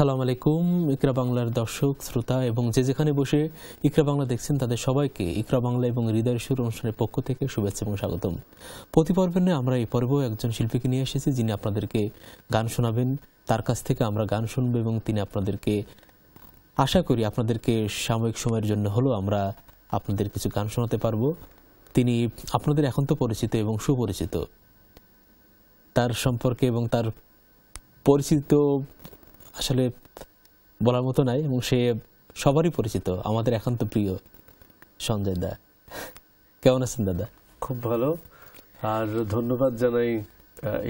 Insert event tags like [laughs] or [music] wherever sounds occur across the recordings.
সালাম আলাইকুম ইকরা বাংলার দর্শক শ্রোতা এবং যে যেখানে বসে ইকরা বাংলা দেখছেন তাদের সবাইকে ইকরা বাংলা এবং হৃদয় সুর অনুষ্ঠানের পক্ষ থেকে শুভেচ্ছা এবং স্বাগতম প্রতি পর্বে আমরা এই পর্বেও একজন শিল্পীকে নিয়ে এসেছি যিনি আপনাদেরকে গান শোনাবেন তার কাছ থেকে আমরা গান শুনব এবং তিনি আপনাদেরকে আশা করি আপনাদেরকে সাময়িক সময়ের জন্য হলেও আমরা আপনাদের কিছু গান শোনাতে পারবো তিনি আপনাদের এখন তো পরিচিত এবং সুপরিচিত তার সম্পর্কে এবং তার পরিচিত আসলে বলার মতো নাই এবং সে সবারই পরিচিত আমাদের একান্ত প্রিয় সঞ্জয় দা কেমন আছেন দাদা খুব ভালো আর ধন্যবাদ জানাই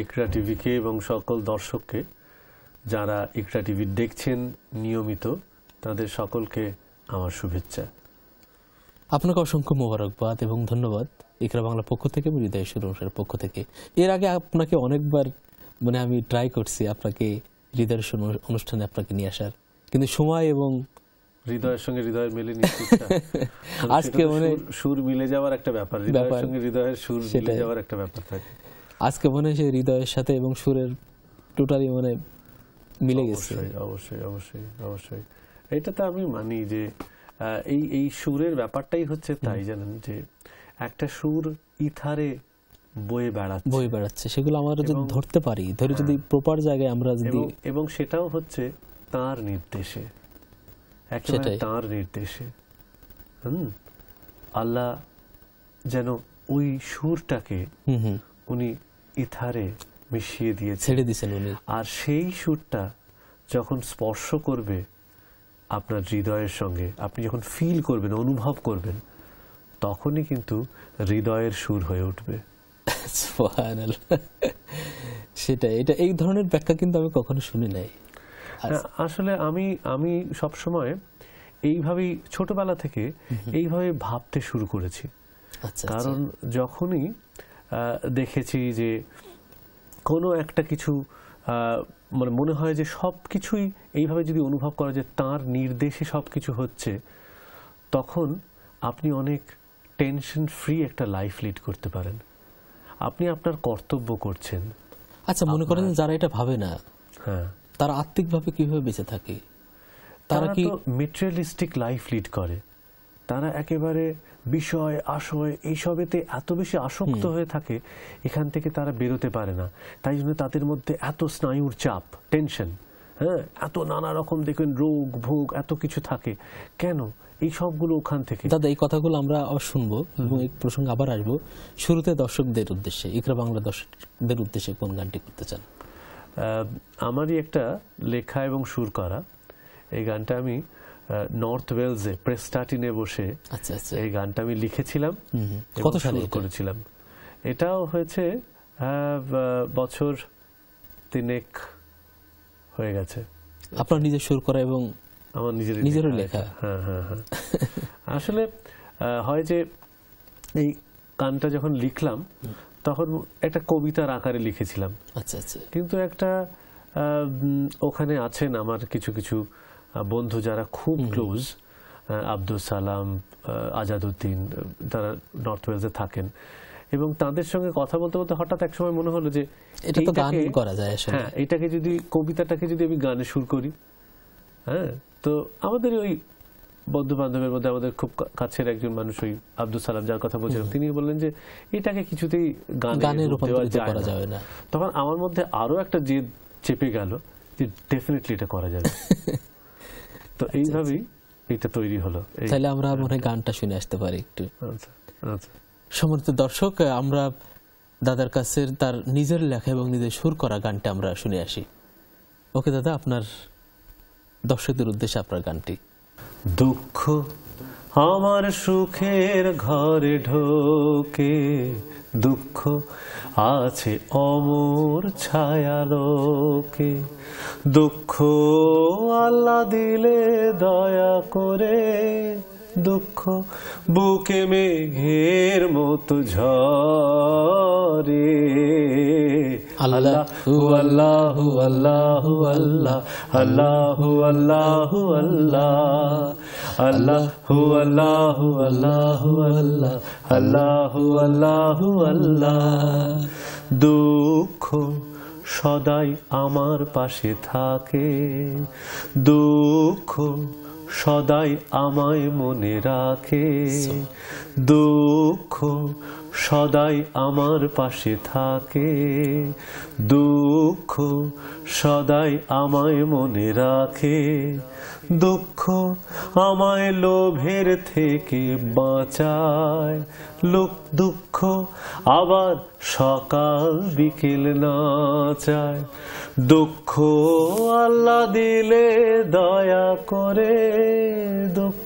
ইকরা টিভিকে এবং সকল দর্শককে যারা ইকরা টিভি দেখছেন নিয়মিত তাদের সকলকে আমার শুভেচ্ছা আপনাকে অসংখ্য মোবারকবাদ এবং ধন্যবাদ ইকরা বাংলা পক্ষ থেকে এবং হৃদয় সুর পক্ষ থেকে এর আগে আপনাকে অনেকবার মানে আমি ট্রাই করছি আপনাকে হৃদয়ের অনুষ্ঠানে আপনাকে নিয়ে আসার কিন্তু সময় এবং হৃদয়ের সঙ্গে হৃদয় মেলে [laughs] আজকে মানে সুর মিলে যাওয়ার একটা ব্যাপার হৃদয়ের সঙ্গে হৃদয়ের সুর মিলে যাওয়ার একটা ব্যাপার থাকে আজকে মনে হয় সেই হৃদয়ের সাথে এবং সুরের টোটালি মানে মিলে গেছে অবশ্যই অবশ্যই অবশ্যই এটা তো আমি মানি যে এই এই সুরের ব্যাপারটাই হচ্ছে তাই জানেন যে একটা সুর ইথারে বয়ে বেড়াচ্ছে বয়ে বেড়াচ্ছে সেগুলো আমরা যদি ধরতে পারি ধরে যদি প্রপার হ্যাঁ। জায়গায় আমরা যদি এবং সেটাও হচ্ছে তার নির্দেশে একেবারে তার নির্দেশে হুম আল্লাহ যেন ওই সুরটাকে উনি ইথারে মিশিয়ে দিয়ে ছেড়ে দিয়েছেন উনি আর সেই সুরটা যখন স্পর্শ করবে আপনার হৃদয়ের সঙ্গে আপনি যখন ফিল করবেন অনুভব করবেন তখনই কিন্তু হৃদয়ের সুর হয়ে উঠবে [laughs] সেটাই এটা এই ধরনের ব্যাখ্যা কিন্তু আমি কখনো শুনি নাই আচ্ছা। আসলে আমি আমি সব সময় এইভাবেই ছোটবেলা থেকে এইভাবে ভাবতে শুরু করেছি আচ্ছা, আচ্ছা। কারণ যখনই দেখেছি যে কোনো একটা কিছু মানে মনে হয় যে সব কিছুই এইভাবে যদি অনুভব করা যে তার নির্দেশে সব কিছু হচ্ছে তখন আপনি অনেক টেনশন ফ্রি একটা লাইফ লিড করতে পারেন আপনি আপনার কর্তব্য করছেন আচ্ছা মনে করেন যারা এটা ভাবে না হ্যাঁ তারা আত্মিকভাবে কিভাবে বেঁচে থাকে তারা কি মেটেরিয়ালিস্টিক লাইফ লিড করে তারা একেবারে বিষয় আশয় এইসবেতে এত বেশি আসক্ত হয়ে থাকে এখান থেকে তারা বেরোতে পারে না তাই জন্য তাদের মধ্যে এত স্নায়ুর চাপ টেনশন হ্যাঁ এত নানা রকম দেখবেন রোগ ভোগ এত কিছু থাকে কেন এই সবগুলো ওখান থেকে দাদা এই কথাগুলো আমরা আবার শুনবো এবং এই প্রসঙ্গে আবার আসবো শুরুতে দর্শকদের উদ্দেশ্যে ইকরা বাংলা দর্শকদের উদ্দেশ্যে কোন গানটি করতে চান আমারই একটা লেখা এবং সুর করা এই গানটা আমি নর্থ ওয়েলসে প্রেস্টাটিনে বসে আচ্ছা, আচ্ছা। এই গানটা আমি লিখেছিলাম কত সালে করেছিলাম এটাও হয়েছে বছর তিনেক হয়ে গেছে আপনার নিজের সুর করা এবং আমার নিজের নিজেরও লেখা হ্যাঁ হ্যাঁ হ্যাঁ আসলে হয় যে এই গানটা যখন লিখলাম তখন একটা কবিতার আকারে লিখেছিলাম আচ্ছা আচ্ছা কিন্তু একটা ওখানে আছেন আমার কিছু কিছু বন্ধু যারা খুব ক্লোজ আব্দুল সালাম আজাদুদ্দিন তারা নর্থ ওয়েলসে থাকেন এবং তাদের সঙ্গে কথা বলতে বলতে হঠাৎ এক সময় মনে হলো যে এটা তো গান করা যায় আসলে হ্যাঁ এটাকে যদি কবিতাটাকে যদি আমি গানে সুর করি হ্যাঁ তো আমাদের ওই বন্ধু বান্ধবের মধ্যে আমাদের খুব কাছের একজন মানুষ ওই আব্দুল সালাম যার কথা বলছিলাম তিনি বললেন যে এটাকে কিছুতেই গানে রূপান্তরিত করা যাবে না তখন আমার মধ্যে আরো একটা জেদ চেপে গেল যে ডেফিনেটলি এটা করা যাবে তো আচ্ছা, আচ্ছা। এইভাবেই এটা তৈরি হলো তাহলে আমরা মনে গানটা শুনে আসতে পারি একটু আচ্ছা আচ্ছা সম্মানিত দর্শক আমরা দাদার কাছে তার নিজের লেখা এবং নিজের সুর করা গানটা আমরা শুনে আসি ওকে দাদা আপনার দর্শকদের উদ্দেশ্যে আপনার গানটি দুঃখ আমার সুখের ঘরে ঢোকে দুঃখ আছে অমর ছায়ালোকে দুঃখ আল্লাহ দিলে দয়া করে দুঃখ বুকে মেঘের মতো ঝরে আল্লাহ আল্লাহ আল্লাহ আল্লাহ আল্লাহ আল্লাহ আল্লাহ আল্লাহ আল্লাহ আল্লাহ আল্লাহ আল্লাহ আল্লাহ আল্লাহ দুঃখ সদাই আমার পাশে থাকে দুঃখ সদাই আমায় মনে রাখে দুঃখ সদাই আমার পাশে থাকে দুঃখ সদাই আমায় মনে রাখে দুঃখ আমায় লোভের থেকে বাঁচায় লোক দুঃখ আবার সকাল বিকেল নাচায় দুঃখ আল্লাহ দিলে দয়া করে দুঃখ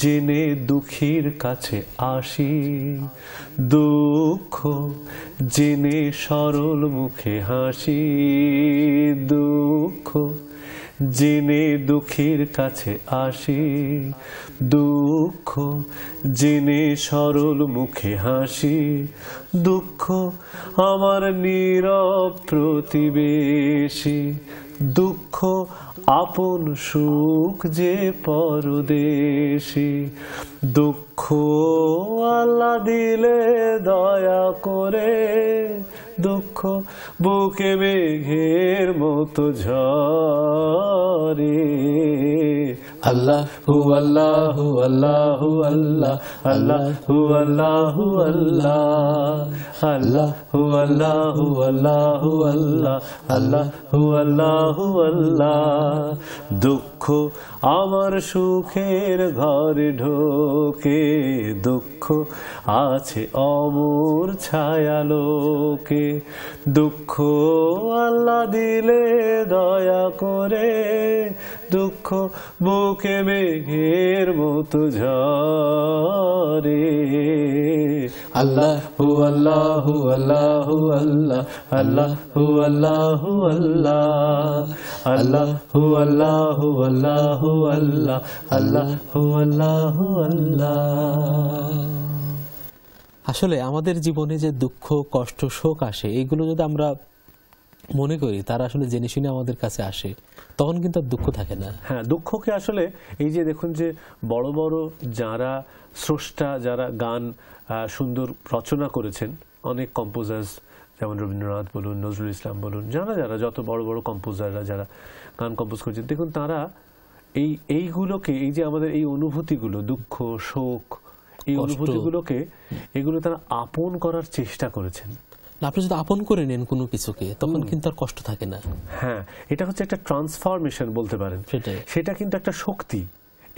জেনে দুঃখীর কাছে আসি দুঃখ জেনে সরল মুখে হাসি দুঃখ জেনে দুঃখীর কাছে আসি দুঃখ জেনে সরল মুখে হাসি দুঃখ আমার নীরব প্রতিবেশী দুঃখ আপন সুখ যে পরদেশি দুঃখ আল্লাহ দিলে দয়া করে দুঃখ বুকে মেঘের মতো ঝরে আল্লাহ হু আল্লাহু আল্লাহ হু আল্লাহ আল্লাহ হু আল্লাহ হু আল্লাহ আল্লাহ হু আল্লাহ হু আল্লাহ আল্লাহ দুঃখ আমার সুখের ঘরে ঢোকে দুঃখ আছে অমর ছায়ালোকে দুঃখ আল্লাহ দিলে দয়া করে দুঃখ মুখে মেঘের মতো ঝরে আল্লাহ হু আল্লাহ হু আল্লাহ হু আল্লাহ আল্লাহ হু আল্লাহ হু আল্লাহ আল্লাহ হু আল্লাহ হু আল্লাহ হু আল্লাহ আল্লাহ হু আল্লাহ হু আল্লাহ আসলে আমাদের জীবনে যে দুঃখ কষ্ট শোক আসে এগুলো যদি আমরা মনে করি তারা আসলে জেনে শুনে আমাদের কাছে আসে তখন কিন্তু আর দুঃখ থাকে না হ্যাঁ দুঃখকে আসলে এই যে দেখুন যে বড় বড় যারা স্রষ্টা যারা গান সুন্দর রচনা করেছেন অনেক কম্পোজার্স যেমন রবীন্দ্রনাথ বলুন নজরুল ইসলাম বলুন যারা যারা যত বড় বড় কম্পোজাররা যারা গান কম্পোজ করেছেন দেখুন তারা এই এইগুলোকে এই যে আমাদের এই অনুভূতিগুলো দুঃখ শোক এই অনুভূতিগুলোকে এগুলো তারা আপন করার চেষ্টা করেছেন আপনি যদি আপন করে নেন কোনো কিছুকে তখন কিন্তু আর কষ্ট থাকে না হ্যাঁ এটা হচ্ছে একটা ট্রান্সফরমেশন বলতে পারেন সেটা কিন্তু একটা শক্তি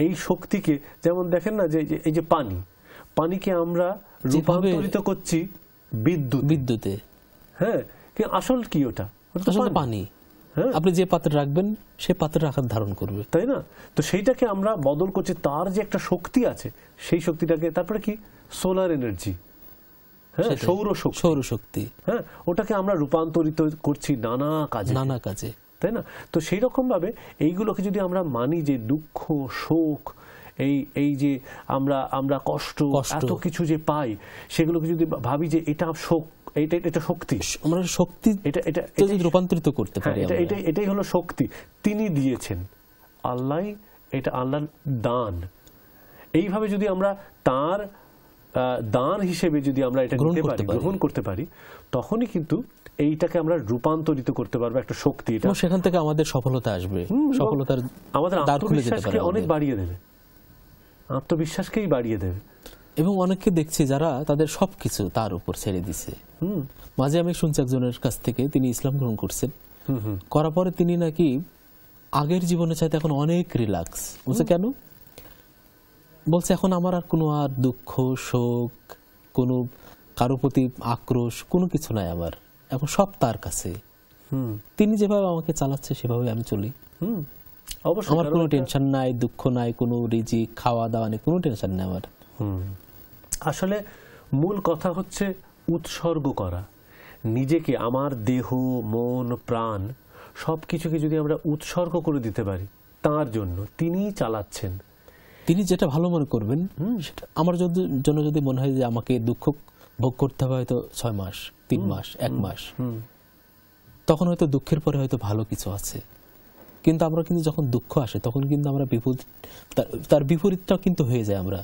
এই শক্তিকে যেমন দেখেন না যে এই যে পানি পানিকে আমরা রূপান্তরিত করছি বিদ্যুৎ বিদ্যুতে হ্যাঁ আসল কি ওটা পানি হ্যাঁ। আপনি যে পাত্রে রাখবেন সে পাত্রের আকার ধারণ করবে তাই না তো সেইটাকে আমরা বদল করছি তার যে একটা শক্তি আছে সেই শক্তিটাকে তারপরে কি সোলার এনার্জি হ্যাঁ সৌরশক্তি সৌরশক্তি হ্যাঁ ওটাকে আমরা রূপান্তরিত করছি নানা কাজে নানা কাজে তাই না তো সেই রকমভাবে এইগুলোকে যদি আমরা মানি যে দুঃখ শোক এই এই যে আমরা আমরা কষ্ট এত কিছু যে পাই সেগুলোকে যদি ভাবি যে এটা শোক এটা এটা শক্তি আমরা শক্তি এটা এটা রূপান্তরিত করতে হ্যাঁ, পারি এটা এটা এটাই হলো শক্তি তিনি দিয়েছেন আল্লাহ এটা আল্লাহর দান এইভাবে যদি আমরা তার দান হিসেবে যদি আমরা এটা নিতে পারি গ্রহণ করতে পারি তখনই কিন্তু এইটাকে আমরা রূপান্তরিত করতে পারবো একটা শক্তি এটা সেখান থেকে আমাদের সফলতা আসবে সফলতার আমাদের আত্মবিশ্বাসকে অনেক বাড়িয়ে দেবে আত্মবিশ্বাসকেই বাড়িয়ে দেবে এবং অনেককে দেখছি যারা তাদের সবকিছু তার উপর ছেড়ে দিছে মাঝে আমি শুনছি একজনের কাছ থেকে তিনি ইসলাম গ্রহণ করছেন করার পরে তিনি নাকি আগের জীবনে চাইতে এখন অনেক রিল্যাক্স বুঝছে কেন বলছে এখন আমার আর কোনো আর দুঃখ শোক কোনো কারো প্রতি আক্রোশ কোনো কিছু নাই আমার এখন সব তার কাছে তিনি যেভাবে আমাকে চালাচ্ছে সেভাবে আমি চলি আমার কোনো টেনশন নাই দুঃখ নাই কোনো রিজি খাওয়া দাওয়া নেই কোনো টেনশন নেই আমার আসলে মূল কথা হচ্ছে উৎসর্গ করা নিজেকে আমার দেহ মন প্রাণ সব কিছুকে যদি আমরা উৎসর্গ করে দিতে পারি তার জন্য তিনিই চালাচ্ছেন তিনি যেটা ভালো মনে করবেন সেটা আমার যদি জন্য যদি মনে হয় যে আমাকে দুঃখ ভোগ করতে হবে হয়তো ছয় মাস তিন মাস এক মাস তখন হয়তো দুঃখের পরে হয়তো ভালো কিছু আছে কিন্তু আমরা কিন্তু যখন দুঃখ আসে তখন কিন্তু আমরা বিপরীত তার বিপরীতটা কিন্তু হয়ে যায় আমরা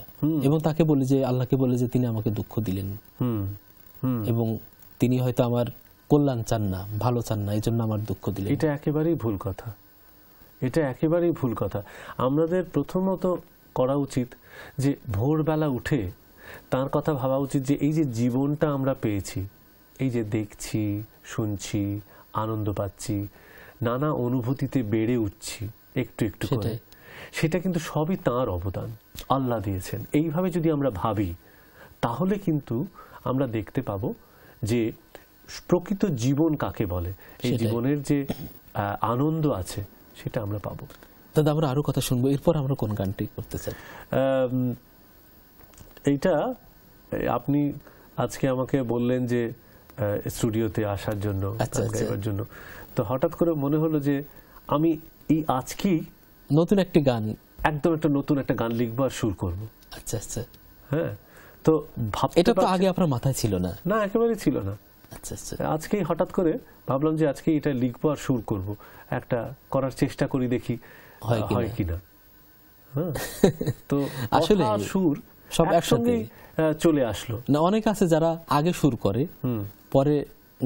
এবং তাকে বলি যে আল্লাহকে বলে যে তিনি আমাকে দুঃখ দিলেন এবং তিনি হয়তো আমার কল্যাণ চান না ভালো চান না এই জন্য আমার দুঃখ দিলেন এটা একেবারেই ভুল কথা এটা একেবারেই ভুল কথা আমাদের প্রথমত করা উচিত যে ভোরবেলা উঠে তার কথা ভাবা উচিত যে এই যে জীবনটা আমরা পেয়েছি এই যে দেখছি শুনছি আনন্দ পাচ্ছি নানা অনুভূতিতে বেড়ে উঠছি একটু একটু করে সেটা কিন্তু সবই তার অবদান আল্লাহ দিয়েছেন এইভাবে যদি আমরা ভাবি তাহলে কিন্তু আমরা দেখতে পাব যে প্রকৃত জীবন কাকে বলে এই জীবনের যে আনন্দ আছে সেটা আমরা পাবো দাদা আমরা আরো কথা শুনবো এরপর আমরা কোন গানটি করতে চাই এইটা আপনি আজকে আমাকে বললেন যে স্টুডিওতে আসার জন্য আচ্ছা, আচ্ছা। গাইবার জন্য তো হঠাৎ করে মনে হলো যে আমি এই আজকেই নতুন একটি গান একদম একটা নতুন একটা গান লিখবো আর সুর করবো আচ্ছা আচ্ছা হ্যাঁ তো ভাব এটা তো আগে আপনার মাথায় ছিল না না একেবারে ছিল না আচ্ছা আচ্ছা আজকেই হঠাৎ করে ভাবলাম যে আজকে এটা লিখবো আর সুর করবো একটা করার চেষ্টা করি দেখি হয় কিনা হ্যাঁ। [laughs] তো আসলে সুর সব একসঙ্গে চলে আসলো না অনেক আছে যারা আগে সুর করে পরে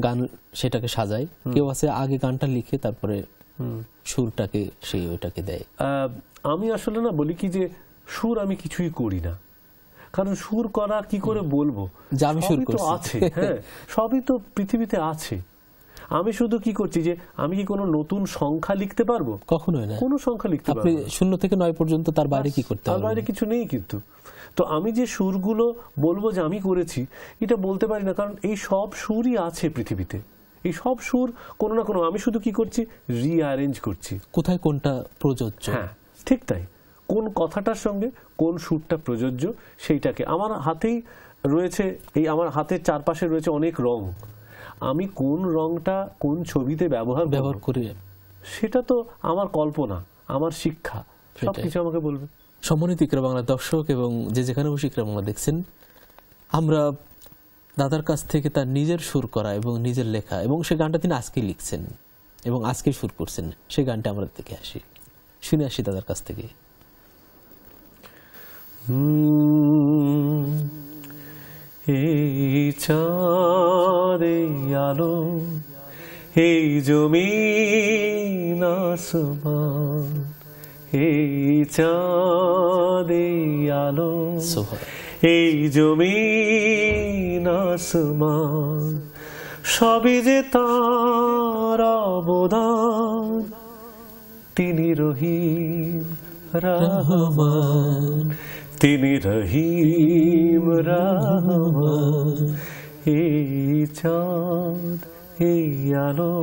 গান সেটাকে সাজায় কেউ আছে আগে গানটা লিখে তারপরে সুরটাকে সেই ওটাকে দেয় আমি আসলে না বলি কি যে সুর আমি কিছুই করি না কারণ সুর করা কি করে বলবো যে আমি সুর আছে হ্যাঁ [laughs] সবই তো পৃথিবীতে আছে আমি শুধু কি করছি যে আমি কি কোনো নতুন সংখ্যা লিখতে পারবো কখনো না কোনো সংখ্যা লিখতে পারবো আপনি শূন্য থেকে নয় পর্যন্ত তার বাইরে কি করতে তার বাইরে কিছু নেই কিন্তু তো আমি যে সুরগুলো বলবো যে আমি করেছি এটা বলতে পারি না কারণ এই সব সুরই আছে পৃথিবীতে এই সব সুর কোনো না কোনো আমি শুধু কি করছি রিঅ্যারেঞ্জ করছি কোথায় কোনটা প্রযোজ্য হ্যাঁ ঠিক তাই কোন কথাটার সঙ্গে কোন সুরটা প্রযোজ্য সেইটাকে আমার হাতেই রয়েছে এই আমার হাতের চারপাশে রয়েছে অনেক রং আমি কোন রংটা কোন ছবিতে ব্যবহার ব্যবহার করি সেটা তো আমার কল্পনা আমার শিক্ষা সবকিছু আমাকে বলবে সমন্বিত ইকরা বাংলার দর্শক এবং যে যেখানে বসে ইকরা বাংলা দেখছেন আমরা দাদার কাছ থেকে তার নিজের সুর করা এবং নিজের লেখা এবং সে গানটা তিনি আজকে লিখছেন এবং আজকে সুর করছেন সেই গানটা আমরা দেখে আসি শুনে আসি দাদার কাছ থেকে হুম এই আলো হে জমি আসমান হে চাঁদে আলো হে জমি আসমান সবই যে তার অবদান তিনি রহিম রহমান তিনি রহিম রাহমান এই চাঁদ এই আলো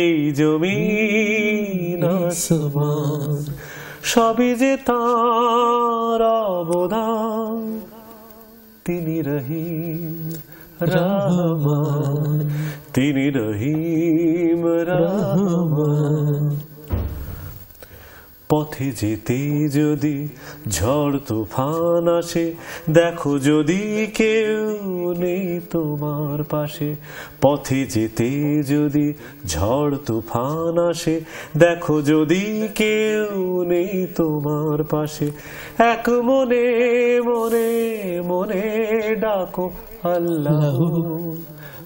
এই জমিন আসমান সবই যে তার অবদান তিনি রহিম রাহমান তিনি রহিম রাহমান পথে যেতে যদি ঝড় তুফান আসে দেখো যদি কেউ নেই তোমার পাশে পথে যেতে যদি ঝড় তুফান আসে দেখো যদি কেউ নেই তোমার পাশে এক মনে মনে মনে ডাকো আল্লাহ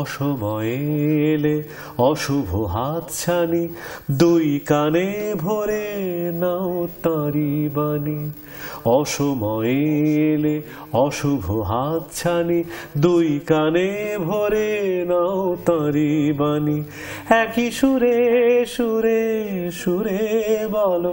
অসময়ে এলে অশুভ হাতছানি দুই কানে ভরে নাও তাঁরি বাণী অসময়ে এলে অশুভ হাতছানি দুই কানে ভরে নাও তাঁরি বাণী একই সুরে সুরে সুরে বলো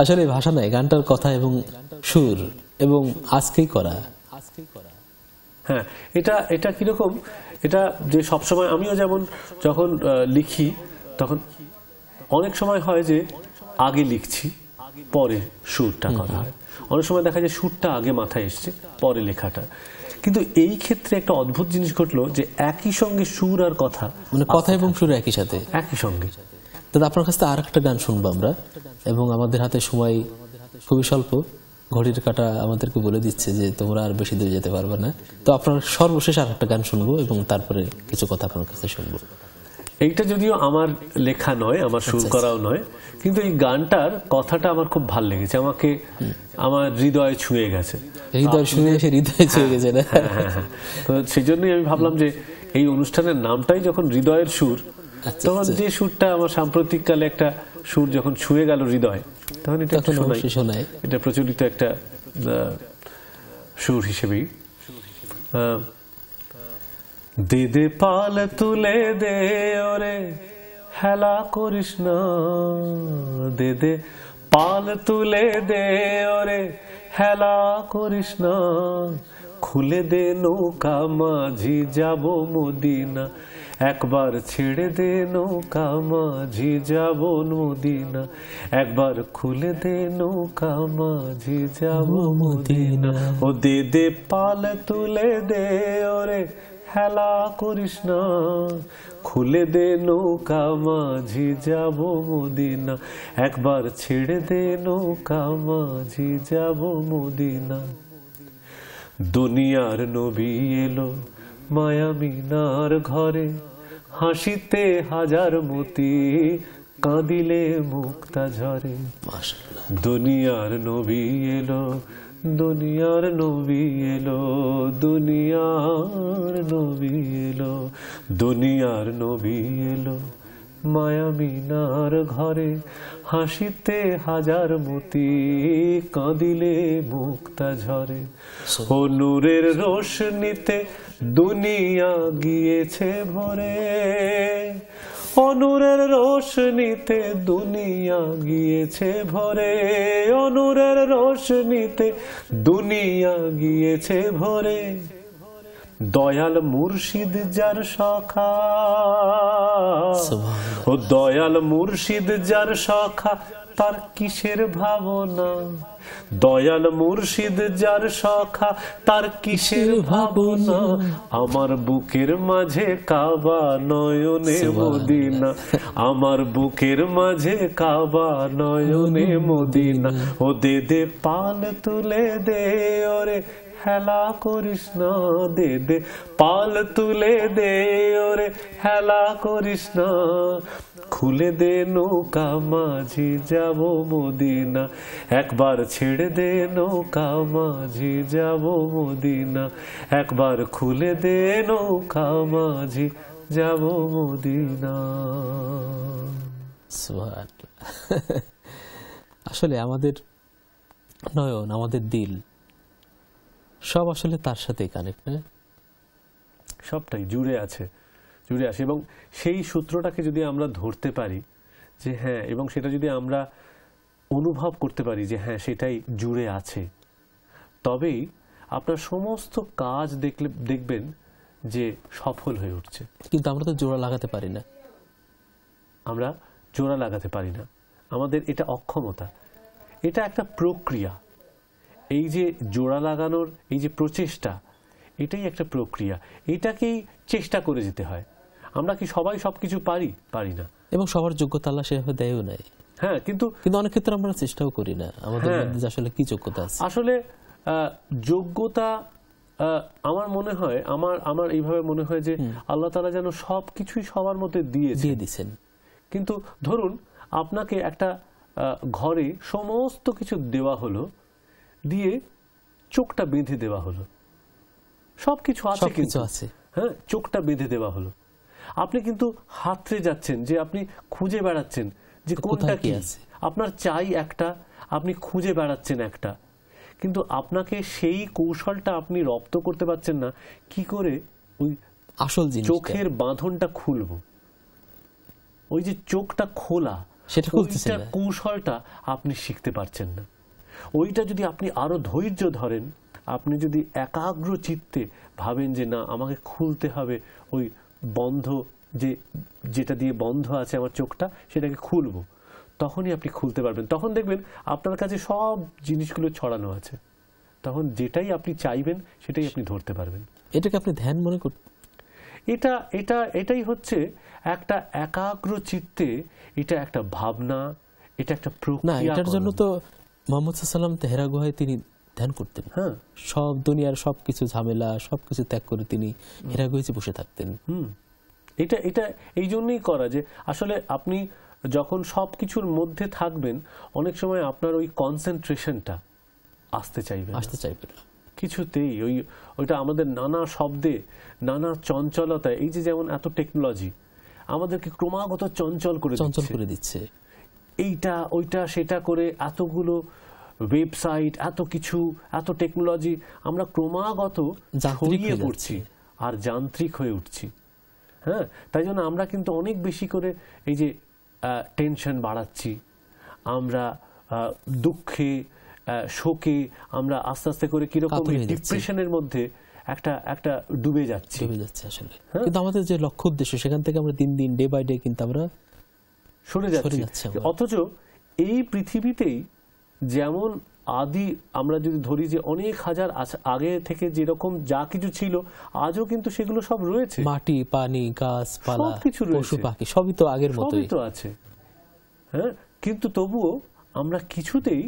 আসলে ভাষা নয় গানটার কথা এবং সুর এবং আজকেই করা আজকেই করা হ্যাঁ এটা এটা কিরকম এটা যে সবসময় আমিও যেমন যখন লিখি তখন অনেক সময় হয় যে আগে লিখছি পরে সুরটা করা হয় অনেক সময় দেখা যায় সুরটা আগে মাথায় এসছে পরে লেখাটা কিন্তু এই ক্ষেত্রে একটা অদ্ভুত জিনিস ঘটলো যে একই সঙ্গে সুর আর কথা মানে কথা এবং সুর একই সাথে একই সঙ্গে দাদা আপনার কাছ থেকে আর একটা গান শুনবো আমরা এবং আমাদের হাতে সময় খুবই স্বল্প ঘড়ির কাটা আমাদেরকে বলে দিচ্ছে যে তোমরা আর বেশি দূরে যেতে পারবে না তো আপনার সর্বশেষ আর একটা গান শুনবো এবং তারপরে কিছু কথা আপনার কাছে শুনবো এইটা যদিও আমার লেখা নয় আমার আচ্ছা, সুর আচ্ছা। করাও নয় কিন্তু এই গানটার কথাটা আমার খুব ভাল লেগেছে আমাকে আমার হৃদয় ছুঁয়ে গেছে হৃদয় ছুঁয়ে এসে হৃদয় ছুঁয়ে গেছে না হ্যাঁ, হ্যাঁ, হ্যাঁ। তো সেই জন্যই আমি ভাবলাম যে এই অনুষ্ঠানের নামটাই যখন হৃদয়ের সুর আচ্ছা, তখন আচ্ছা। যে সুরটা আমার সাম্প্রতিককালে একটা সুর যখন ছুঁয়ে গেল হৃদয় তখন এটা শোনায় এটা প্রচলিত একটা সুর হিসেবেই দেদে পাল তুলে দে ওরে হেলা করিস না দেদে পাল তুলে দে ওরে হেলা করিস না খুলে দে নৌকা মাঝি যাব মদিনা একবার ছেড়ে দে নৌকা মাঝি যাব মদিনা একবার খুলে দে নৌকা মাঝি যাব মুদিনা ও দে দে পাল তুলে দে ওরে হেলা করিস না খুলে দে নৌকা মাঝি যাব মদিনা একবার ছেড়ে দে নৌকা মাঝি যাব মদিনা দুনিয়ার নবী এলো মায়ামিনার ঘরে হাসিতে হাজার মতি কাঁদিলে মুক্তা ঝরে দুনিয়ার নবী এলো দুনিয়ার নবী এলো দুনিয়ার নবী এলো দুনিয়ার নবী এলো মায়ামিনার ঘরে হাসিতে হাজার মতি কাঁদিলে মুক্তা ঝরে ও নূরের রোশনিতে দুনিয়া গিয়েছে ভরে অনুরের রোশনিতে দুনিয়া গিয়েছে ভরে অনুরের রোশনিতে দুনিয়া গিয়েছে ভরে দয়াল মুর্শিদ যার সখা ও দয়াল মুর্শিদ যার সখা তার কিসের ভাবনা দয়াল মুর্শিদ যার সখা তার কিসের ভাবনা আমার বুকের মাঝে কাবা নয়নে মদিনা আমার বুকের মাঝে কাবা নয়নে মদিনা ও দে পাল তুলে দে ওরে হেলা করিস না দে দে পাল তুলে দে ওরে হেলা করিস না খুলে দে নৌকা মাঝি যাব মদিনা একবার ছেড়ে দে নৌকা মাঝি যাব মদিনা একবার খুলে দে নৌকা মাঝি যাব মদিনা [laughs] আসলে আমাদের নয়ন আমাদের দিল সব আসলে তার সাথেই কানেক্ট হ্যাঁ? না সবটাই জুড়ে আছে জুড়ে আছে এবং সেই সূত্রটাকে যদি আমরা ধরতে পারি যে হ্যাঁ এবং সেটা যদি আমরা অনুভব করতে পারি যে হ্যাঁ সেটাই জুড়ে আছে তবেই আপনার সমস্ত কাজ দেখলে দেখবেন যে সফল হয়ে উঠছে কিন্তু আমরা তো জোড়া লাগাতে পারি না আমরা জোড়া লাগাতে পারি না আমাদের এটা অক্ষমতা এটা একটা প্রক্রিয়া এই যে জোড়া লাগানোর এই যে প্রচেষ্টা এটাই একটা প্রক্রিয়া এটাকেই চেষ্টা করে যেতে হয় আমরা কি সবাই সবকিছু পারি পারি না এবং সবার যোগ্যতা সেভাবে দেয়ও নাই হ্যাঁ কিন্তু কিন্তু অনেক ক্ষেত্রে আমরা চেষ্টাও করি না আমাদের হ্যাঁ। আসলে কি যোগ্যতা আসলে যোগ্যতা আমার মনে হয় আমার আমার এইভাবে মনে হয় যে আল্লাহ তালা যেন সব কিছুই সবার মধ্যে দিয়ে দিয়ে দিচ্ছেন কিন্তু ধরুন আপনাকে একটা ঘরে সমস্ত কিছু দেওয়া হলো দিয়ে চোখটা বেঁধে দেওয়া হলো সবকিছু আছে কিছু আছে হ্যাঁ চোখটা বেঁধে দেওয়া হলো আপনি কিন্তু হাতরে যাচ্ছেন যে আপনি খুঁজে বেড়াচ্ছেন যে কোনটা কি আছে আপনার চাই একটা আপনি খুঁজে বেড়াচ্ছেন একটা কিন্তু আপনাকে সেই কৌশলটা আপনি রপ্ত করতে পারছেন না কি করে ওই আসল চোখের বাঁধনটা খুলব ওই যে চোখটা খোলা সেটা কৌশলটা আপনি শিখতে পারছেন না ওইটা যদি আপনি আরও ধৈর্য ধরেন আপনি যদি একাগ্র চিত্তে ভাবেন যে না আমাকে খুলতে হবে ওই বন্ধ যে যেটা দিয়ে বন্ধ আছে আমার চোখটা সেটাকে খুলবো তখনই আপনি খুলতে পারবেন তখন দেখবেন আপনার কাছে সব জিনিসগুলো ছড়ানো আছে তখন যেটাই আপনি চাইবেন সেটাই আপনি ধরতে পারবেন এটাকে আপনি ধ্যান মনে কর এটা এটা এটাই হচ্ছে একটা একাগ্র চিত্তে এটা একটা ভাবনা এটা একটা প্রক্রিয়া এটার জন্য তো মোহাম্মদ সাল্লাম তেহরা গুহায় তিনি ধ্যান করতেন হ্যাঁ সব দুনিয়ার সব কিছু ঝামেলা সব কিছু ত্যাগ করে তিনি হেরা গুহিতে বসে থাকতেন এটা এটা এই জন্যই করা যে আসলে আপনি যখন সব কিছুর মধ্যে থাকবেন অনেক সময় আপনার ওই কনসেন্ট্রেশনটা আসতে চাইবে আসতে চাইবে না কিছুতেই ওই ওইটা আমাদের নানা শব্দে নানা চঞ্চলতা এই যে যেমন এত টেকনোলজি আমাদেরকে ক্রমাগত চঞ্চল করে চঞ্চল করে দিচ্ছে এইটা ওইটা সেটা করে এতগুলো ওয়েবসাইট এত কিছু এত টেকনোলজি আমরা ক্রমাগত ছড়িয়ে পড়ছি আর যান্ত্রিক হয়ে উঠছি হ্যাঁ তাই জন্য আমরা কিন্তু অনেক বেশি করে এই যে টেনশন বাড়াচ্ছি আমরা দুঃখে শোকে আমরা আস্তে আস্তে করে কিরকম ডিপ্রেশনের মধ্যে একটা একটা ডুবে যাচ্ছে ডুবে যাচ্ছে আসলে হ্যাঁ? কিন্তু আমাদের যে লক্ষ্য উদ্দেশ্য সেখান থেকে আমরা দিন দিন ডে বাই ডে কিন্তু আমরা সরে যাচ্ছে অথচ এই পৃথিবীতেই যেমন আদি আমরা যদি ধরি যে অনেক হাজার আগে থেকে যেরকম যা কিছু ছিল আজও কিন্তু সেগুলো সব রয়েছে মাটি পানি গাছপালা কিছু পশু পাখি সবই তো আগের মতোই তো আছে হ্যাঁ কিন্তু তবুও আমরা কিছুতেই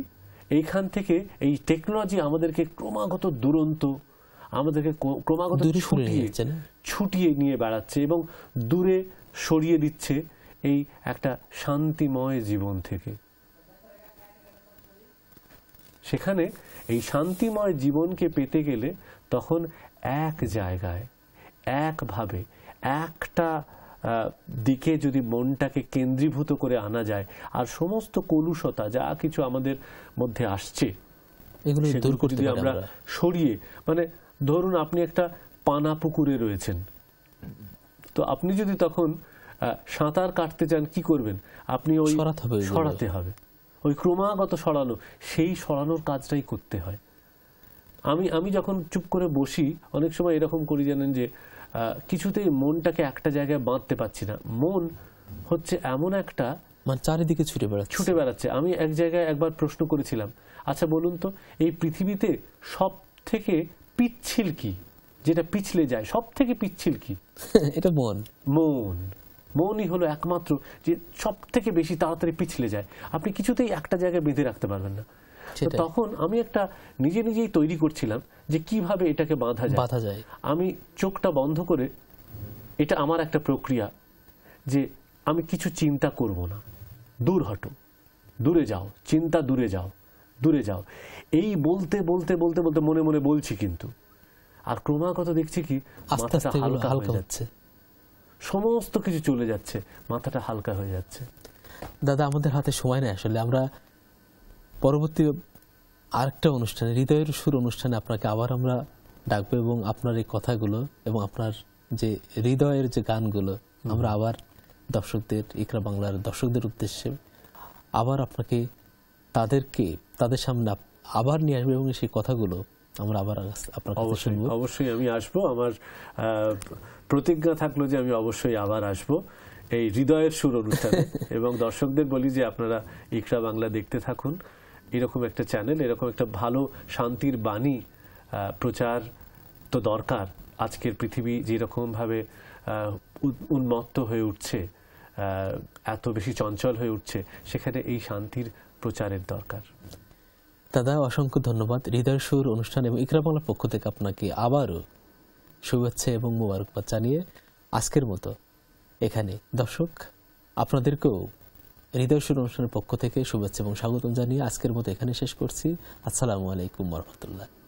এইখান থেকে এই টেকনোলজি আমাদেরকে ক্রমাগত দুরন্ত আমাদেরকে ক্রমাগত ছুটিয়ে ছুটিয়ে নিয়ে বেড়াচ্ছে এবং দূরে সরিয়ে দিচ্ছে এই একটা শান্তিময় জীবন থেকে সেখানে এই শান্তিময় জীবনকে পেতে গেলে তখন এক জায়গায় একভাবে একটা দিকে যদি মনটাকে কেন্দ্রীভূত করে আনা যায় আর সমস্ত কলুষতা যা কিছু আমাদের মধ্যে আসছে এগুলো আমরা সরিয়ে মানে ধরুন আপনি একটা পানা পুকুরে রয়েছেন তো আপনি যদি তখন সাঁতার কাটতে চান কি করবেন আপনি ওই সরাতে হবে ওই ক্রমাগত সরানো সেই সরানোর কাজটাই করতে হয় আমি আমি যখন চুপ করে বসি অনেক সময় এরকম করি জানেন যে কিছুতেই মনটাকে একটা জায়গায় বাঁধতে পারছি না মন হচ্ছে এমন একটা মানে চারিদিকে ছুটে বেড়াচ্ছে ছুটে বেড়াচ্ছে আমি এক জায়গায় একবার প্রশ্ন করেছিলাম আচ্ছা বলুন তো এই পৃথিবীতে সব থেকে পিচ্ছিল কি যেটা পিছলে যায় সব থেকে পিচ্ছিল কি [laughs] এটা মন মন মৌনই হলো একমাত্র যে সব থেকে বেশি তাড়াতাড়ি পিছলে যায় আপনি কিছুতেই একটা জায়গায় বেঁধে রাখতে পারবেন না তখন আমি একটা নিজে নিজেই তৈরি করছিলাম যে কিভাবে এটাকে বাঁধা যায় বাঁধা যায় আমি চোখটা বন্ধ করে এটা আমার একটা প্রক্রিয়া যে আমি কিছু চিন্তা করব না দূর হটো দূরে যাও চিন্তা দূরে যাও দূরে যাও এই বলতে বলতে বলতে বলতে মনে মনে বলছি কিন্তু আর ক্রমাগত দেখছি কি হালকা হয়ে যাচ্ছে সমস্ত কিছু চলে যাচ্ছে মাথাটা হালকা হয়ে যাচ্ছে দাদা আমাদের হাতে সময় নেই আসলে আমরা পরবর্তী আরেকটা অনুষ্ঠানে হৃদয়ের সুর অনুষ্ঠানে আপনাকে আবার আমরা ডাকবো এবং আপনার এই কথাগুলো এবং আপনার যে হৃদয়ের যে গানগুলো আমরা আবার দর্শকদের ইকরা বাংলার দর্শকদের উদ্দেশ্যে আবার আপনাকে তাদেরকে তাদের সামনে আবার নিয়ে আসবে এবং সেই কথাগুলো আমরা আবার আপনার অবশ্যই অবশ্যই আমি আসবো আমার প্রতিজ্ঞা থাকলো যে আমি অবশ্যই আবার আসবো এই হৃদয়ের সুর অনুষ্ঠানে [laughs] এবং দর্শকদের বলি যে আপনারা ইকরা বাংলা দেখতে থাকুন এরকম একটা চ্যানেল এরকম একটা ভালো শান্তির বাণী প্রচার তো দরকার আজকের পৃথিবী যেরকমভাবে উন্মত্ত হয়ে উঠছে এত বেশি চঞ্চল হয়ে উঠছে সেখানে এই শান্তির প্রচারের দরকার দাদা অসংখ্য ধন্যবাদ হৃদয় সুর অনুষ্ঠান এবং ইকরাবাংলার পক্ষ থেকে আপনাকে আবারও শুভেচ্ছা এবং মোবারকবাদ জানিয়ে আজকের মতো এখানে দর্শক আপনাদেরকেও হৃদয় সুর অনুষ্ঠানের পক্ষ থেকে শুভেচ্ছা এবং স্বাগতম জানিয়ে আজকের মতো এখানে শেষ করছি আসসালামু আলাইকুম রহমতুল্লাহ